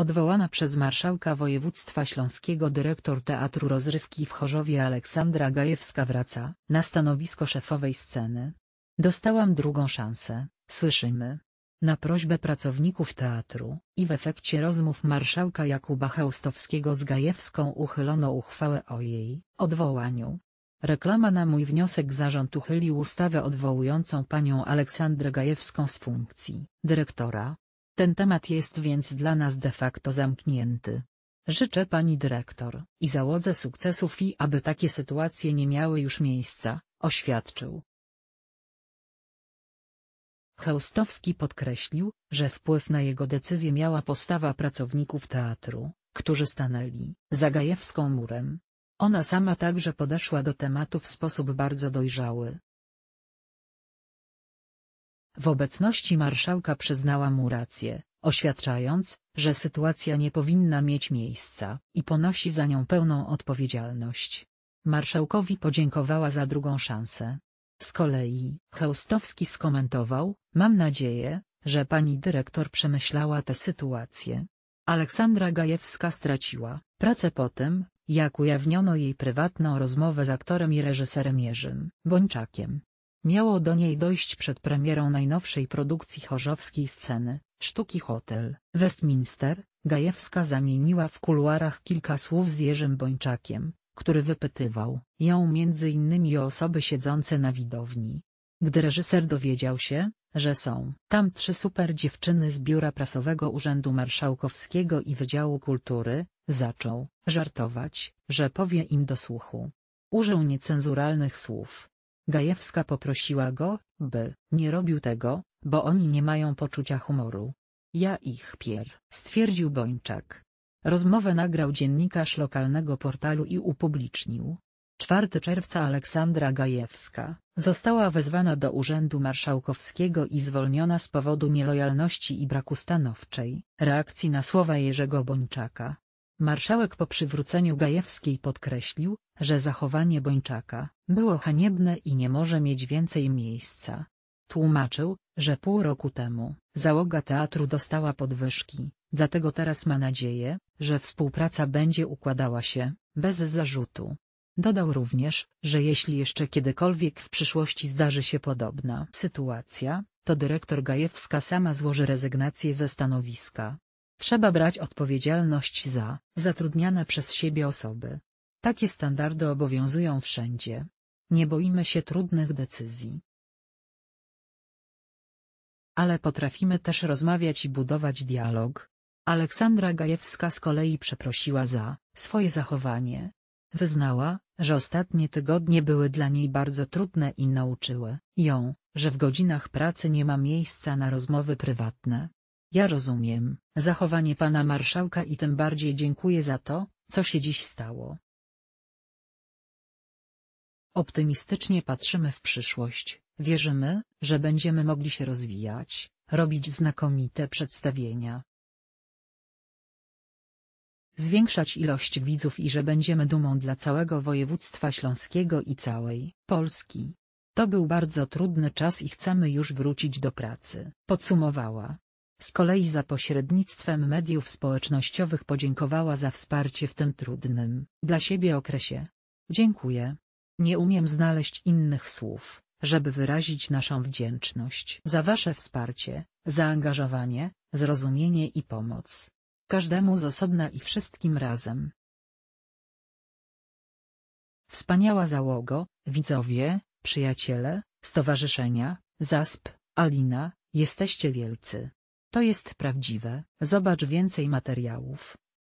Odwołana przez marszałka województwa śląskiego dyrektor Teatru Rozrywki w Chorzowie Aleksandra Gajewska wraca na stanowisko szefowej sceny. Dostałam drugą szansę, słyszymy. Na prośbę pracowników teatru i w efekcie rozmów marszałka Jakuba Chełstowskiego z Gajewską uchylono uchwałę o jej odwołaniu. Reklama na mój wniosek zarząd uchylił ustawę odwołującą panią Aleksandrę Gajewską z funkcji dyrektora ten temat jest więc dla nas de facto zamknięty. Życzę pani dyrektor i załodze sukcesów i aby takie sytuacje nie miały już miejsca, oświadczył. Chełstowski podkreślił, że wpływ na jego decyzję miała postawa pracowników teatru, którzy stanęli za Gajewską murem. Ona sama także podeszła do tematu w sposób bardzo dojrzały. W obecności marszałka przyznała mu rację, oświadczając, że sytuacja nie powinna mieć miejsca i ponosi za nią pełną odpowiedzialność. Marszałkowi podziękowała za drugą szansę. Z kolei Chełstowski skomentował, mam nadzieję, że pani dyrektor przemyślała tę sytuację. Aleksandra Gajewska straciła pracę po tym, jak ujawniono jej prywatną rozmowę z aktorem i reżyserem Jerzym Bończakiem. Miało do niej dojść przed premierą najnowszej produkcji chorzowskiej sceny, sztuki Hotel. Westminster, Gajewska zamieniła w kuluarach kilka słów z Jerzym Bończakiem, który wypytywał ją między innymi o osoby siedzące na widowni. Gdy reżyser dowiedział się, że są tam trzy super dziewczyny z biura prasowego Urzędu Marszałkowskiego i Wydziału Kultury, zaczął żartować, że powie im do słuchu. Użył niecenzuralnych słów, Gajewska poprosiła go, by nie robił tego, bo oni nie mają poczucia humoru. Ja ich pier, stwierdził Bończak. Rozmowę nagrał dziennikarz lokalnego portalu i upublicznił. 4 czerwca Aleksandra Gajewska została wezwana do Urzędu Marszałkowskiego i zwolniona z powodu nielojalności i braku stanowczej reakcji na słowa Jerzego Bończaka. Marszałek po przywróceniu Gajewskiej podkreślił, że zachowanie Bończaka było haniebne i nie może mieć więcej miejsca. Tłumaczył, że pół roku temu załoga teatru dostała podwyżki, dlatego teraz ma nadzieję, że współpraca będzie układała się bez zarzutu. Dodał również, że jeśli jeszcze kiedykolwiek w przyszłości zdarzy się podobna sytuacja, to dyrektor Gajewska sama złoży rezygnację ze stanowiska. Trzeba brać odpowiedzialność za zatrudniane przez siebie osoby. Takie standardy obowiązują wszędzie. Nie boimy się trudnych decyzji. Ale potrafimy też rozmawiać i budować dialog. Aleksandra Gajewska z kolei przeprosiła za swoje zachowanie. Wyznała, że ostatnie tygodnie były dla niej bardzo trudne i nauczyły ją, że w godzinach pracy nie ma miejsca na rozmowy prywatne. Ja rozumiem zachowanie pana marszałka i tym bardziej dziękuję za to, co się dziś stało. Optymistycznie patrzymy w przyszłość, wierzymy, że będziemy mogli się rozwijać, robić znakomite przedstawienia. Zwiększać ilość widzów i że będziemy dumą dla całego województwa śląskiego i całej Polski. To był bardzo trudny czas i chcemy już wrócić do pracy, podsumowała. Z kolei za pośrednictwem mediów społecznościowych podziękowała za wsparcie w tym trudnym dla siebie okresie. Dziękuję. Nie umiem znaleźć innych słów, żeby wyrazić naszą wdzięczność za Wasze wsparcie, zaangażowanie, zrozumienie i pomoc. Każdemu z osobna i wszystkim razem. Wspaniała załogo, widzowie, przyjaciele, stowarzyszenia, ZASP, Alina, jesteście wielcy. To jest prawdziwe. Zobacz więcej materiałów.